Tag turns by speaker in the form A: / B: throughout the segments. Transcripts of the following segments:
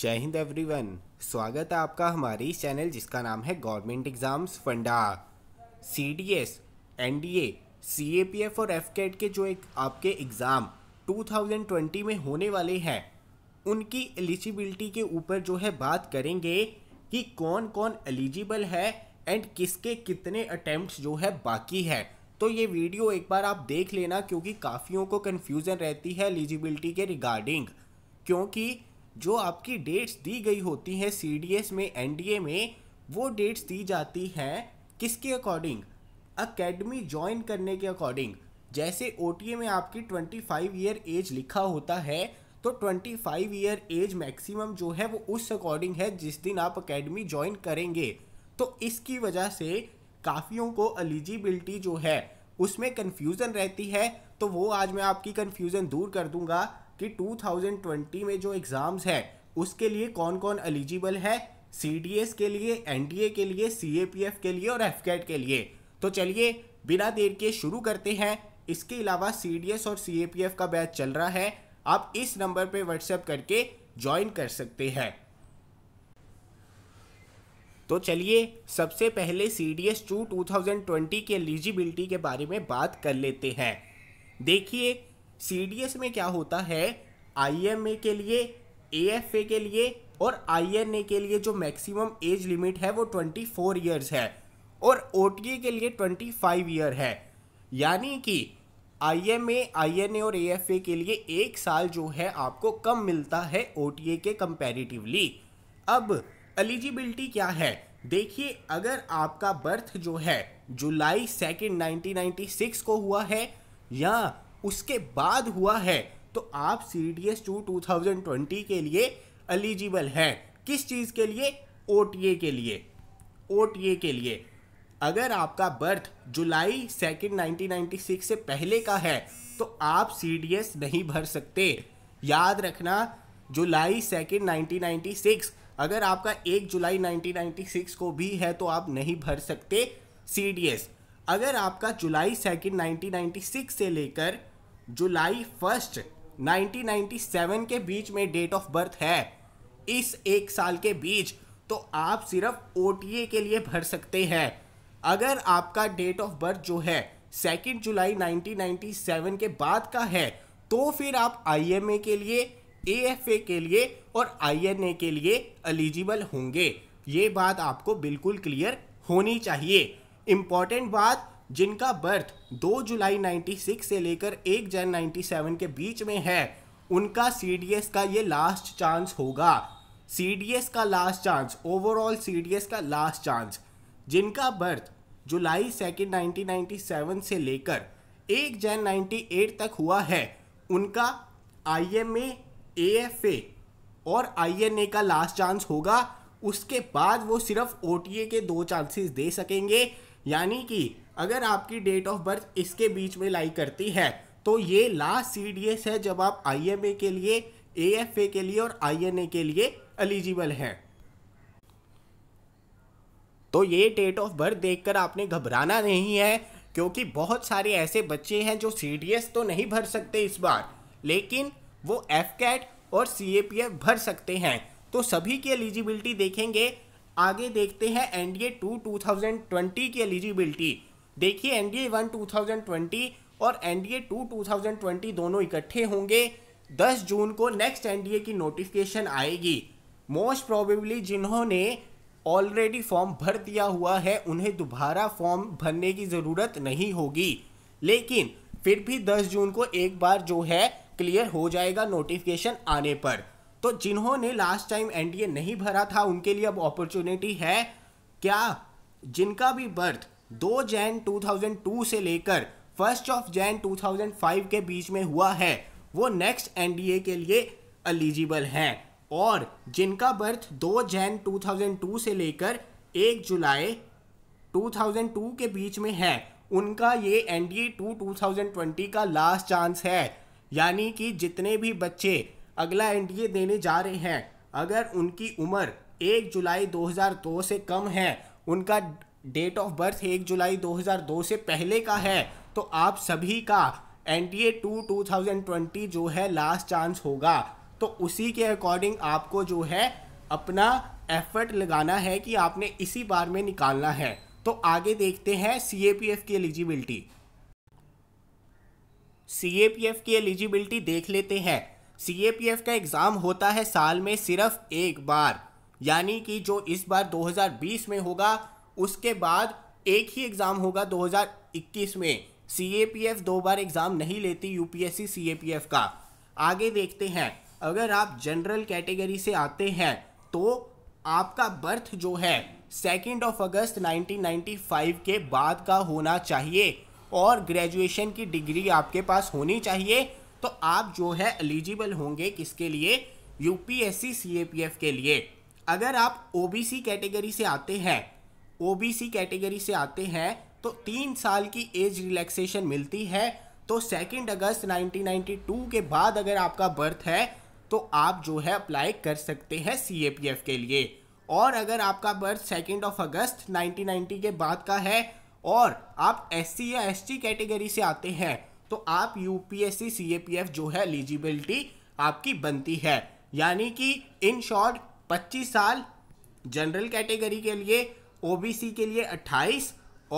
A: जय हिंद एवरीवन स्वागत है आपका हमारे इस चैनल जिसका नाम है government exams funda C D S N D A C A P F और एफ कैट के जो एक आपके एग्ज़ाम 2020 में होने वाले हैं उनकी एलिजिबिलिटी के ऊपर जो है बात करेंगे कि कौन कौन एलिजिबल है एंड किसके कितने अटैम्प्ट जो है बाकी है तो ये वीडियो एक बार आप देख लेना क्योंकि काफ़ियों को कन्फ्यूज़न रहती है एलिजिबिलिटी के रिगार्डिंग क्योंकि जो आपकी डेट्स दी गई होती हैं सी में एन में वो डेट्स दी जाती हैं किसके अकॉर्डिंग अकेडमी ज्वाइन करने के अकॉर्डिंग जैसे ओ में आपकी 25 ईयर एज लिखा होता है तो 25 ईयर एज मैक्सिमम जो है वो उस अकॉर्डिंग है जिस दिन आप अकेडमी ज्वाइन करेंगे तो इसकी वजह से काफ़ियों को एलिजिबिलिटी जो है उसमें कन्फ्यूज़न रहती है तो वो आज मैं आपकी कन्फ्यूज़न दूर कर दूंगा कि 2020 में जो एग्ज़ाम्स हैं उसके लिए कौन कौन एलिजिबल है सी के लिए एन के लिए सी के लिए और एफ के लिए तो चलिए बिना देर के शुरू करते हैं इसके अलावा सी और सी का बैच चल रहा है आप इस नंबर पर व्हाट्सएप करके ज्वाइन कर सकते हैं तो चलिए सबसे पहले C D S two two thousand twenty की एलिजिबिलिटी के बारे में बात कर लेते हैं देखिए सी डी एस में क्या होता है आई एम ए के लिए ए एफ ए के लिए और आई एन ए के लिए जो मैक्सिमम एज लिमिट है वो ट्वेंटी फोर ईयर्स है और ओ टी ए के लिए ट्वेंटी फाइव ईयर है यानी कि I M A I N A और ए एफ ए के लिए एक साल जो है आपको कम मिलता है ओ टी ए के कंपेरिटिवली अब एलिजिबिलिटी क्या है देखिए अगर आपका बर्थ जो है जुलाई सेकेंड 1996 को हुआ है या उसके बाद हुआ है तो आप C D S two two के लिए एलिजिबल हैं किस चीज़ के लिए ओ के लिए ओ के लिए अगर आपका बर्थ जुलाई सेकेंड 1996 से पहले का है तो आप सी नहीं भर सकते याद रखना जुलाई सेकेंड 1996 अगर आपका एक जुलाई 1996 को भी है तो आप नहीं भर सकते सी अगर आपका जुलाई सेकेंड 1996 से लेकर जुलाई फर्स्ट 1997 के बीच में डेट ऑफ बर्थ है इस एक साल के बीच तो आप सिर्फ ओ के लिए भर सकते हैं अगर आपका डेट ऑफ बर्थ जो है सेकेंड जुलाई 1997 के बाद का है तो फिर आप आई के लिए ए के लिए और आई के लिए एलिजिबल होंगे ये बात आपको बिल्कुल क्लियर होनी चाहिए इम्पॉर्टेंट बात जिनका बर्थ 2 जुलाई 96 से लेकर 1 जन 97 के बीच में है उनका सी का ये लास्ट चांस होगा सी का लास्ट चांस ओवरऑल सी का लास्ट चांस जिनका बर्थ जुलाई सेकेंड 1997 से लेकर 1 जैन 98 तक हुआ है उनका आई ए एफ ए और आई एन ए का लास्ट चांस होगा उसके बाद वो सिर्फ ओ टी ए के दो चांसेस दे सकेंगे यानी कि अगर आपकी डेट ऑफ बर्थ इसके बीच में लाई करती है तो ये लास्ट सी डी एस है जब आप आई ए के लिए ए एफ ए के लिए और आई एन ए के लिए एलिजिबल हैं तो ये डेट ऑफ बर्थ देखकर आपने घबराना नहीं है क्योंकि बहुत सारे ऐसे बच्चे हैं जो सी डी एस तो नहीं भर सकते इस बार लेकिन वो एफ कैट और सी ए पी एफ भर सकते हैं तो सभी की एलिजिबिलिटी देखेंगे आगे देखते हैं N D A two two thousand twenty की एलिजिबिलिटी देखिए N D A one two thousand twenty और N D A two two thousand twenty दोनों इकट्ठे होंगे दस जून को नेक्स्ट एन डी ए की नोटिफिकेशन आएगी मोस्ट प्रोबेबली जिन्होंने ऑलरेडी फॉर्म भर दिया हुआ है उन्हें दोबारा फॉर्म भरने की ज़रूरत नहीं होगी लेकिन फिर भी 10 जून को एक बार जो है क्लियर हो जाएगा नोटिफिकेशन आने पर तो जिन्होंने लास्ट टाइम एनडीए नहीं भरा था उनके लिए अब अपॉर्चुनिटी है क्या जिनका भी बर्थ दो जैन 2002 से लेकर फर्स्ट ऑफ जैन 2005 के बीच में हुआ है वो नेक्स्ट एनडीए के लिए एलिजिबल हैं और जिनका बर्थ 2 जैन 2002 से लेकर 1 जुलाई 2002 के बीच में है उनका ये एन डी टू का लास्ट चांस है यानी कि जितने भी बच्चे अगला एन देने जा रहे हैं अगर उनकी उम्र एक जुलाई 2002 से कम है उनका डेट ऑफ बर्थ एक जुलाई 2002 से पहले का है तो आप सभी का N D A two two thousand twenty जो है लास्ट चांस होगा तो उसी के अकॉर्डिंग आपको जो है अपना एफर्ट लगाना है कि आपने इसी बार में निकालना है तो आगे देखते हैं सी ए पी एफ की एलिजिबिलिटी सी की एलिजिबिलिटी देख लेते हैं सी का एग्ज़ाम होता है साल में सिर्फ एक बार यानी कि जो इस बार 2020 में होगा उसके बाद एक ही एग्ज़ाम होगा 2021 में सी दो बार एग्ज़ाम नहीं लेती एस सी का आगे देखते हैं अगर आप जनरल कैटेगरी से आते हैं तो आपका बर्थ जो है सेकेंड ऑफ अगस्त 1995 के बाद का होना चाहिए और ग्रेजुएशन की डिग्री आपके पास होनी चाहिए तो आप जो है एलिजिबल होंगे किसके लिए यूपीएससी सीएपीएफ के लिए अगर आप ओबीसी कैटेगरी से आते हैं ओबीसी कैटेगरी से आते हैं तो तीन साल की एज रिलैक्सेशन मिलती है तो सेकेंड अगस्त 1992 के बाद अगर आपका बर्थ है तो आप जो है अप्लाई कर सकते हैं सी के लिए और अगर आपका बर्थ सेकेंड ऑफ अगस्त 1990 के बाद का है और आप एस या एस कैटेगरी से आते हैं तो आप यूपीएससी सीएपीएफ जो है एलिजिबिलिटी आपकी बनती है यानी कि इन शॉर्ट 25 साल जनरल कैटेगरी के लिए ओबीसी के लिए 28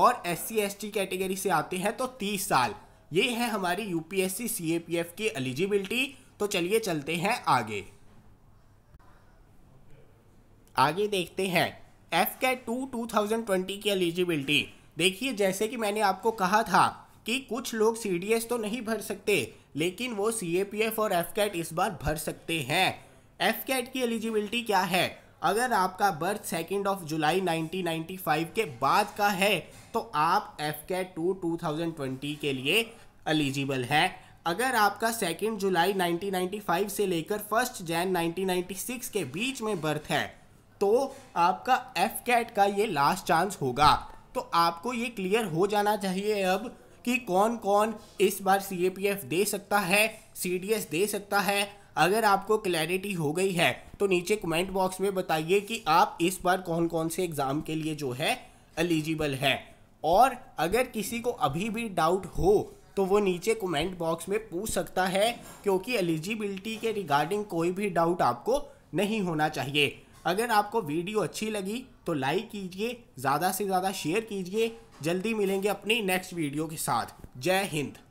A: और एस सी कैटेगरी से आते हैं तो 30 साल ये है हमारी यूपीएससी एफ की एलिजिबिलिटी तो चलिए चलते हैं आगे आगे देखते हैं एफ के टू टू थाउजेंड ट्वेंटी की एलिजिबिलिटी देखिए जैसे कि मैंने आपको कहा था कि कुछ लोग सी तो नहीं भर सकते लेकिन वो सी और एफ इस बार भर सकते हैं एफ की एलिजिबिलिटी क्या है अगर आपका बर्थ सेकेंड ऑफ जुलाई 1995 के बाद का है तो आप एफ कैट टू टू के लिए एलिजिबल हैं अगर आपका सेकेंड जुलाई 1995 से लेकर फर्स्ट जैन 1996 के बीच में बर्थ है तो आपका एफ कैट का ये लास्ट चांस होगा तो आपको ये क्लियर हो जाना चाहिए अब कि कौन कौन इस बार सी दे सकता है सी दे सकता है अगर आपको क्लैरिटी हो गई है तो नीचे कमेंट बॉक्स में बताइए कि आप इस बार कौन कौन से एग्ज़ाम के लिए जो है एलिजिबल है और अगर किसी को अभी भी डाउट हो तो वो नीचे कमेंट बॉक्स में पूछ सकता है क्योंकि एलिजिबिलिटी के रिगार्डिंग कोई भी डाउट आपको नहीं होना चाहिए अगर आपको वीडियो अच्छी लगी तो लाइक कीजिए ज़्यादा से ज़्यादा शेयर कीजिए जल्दी मिलेंगे अपनी नेक्स्ट वीडियो के साथ जय हिंद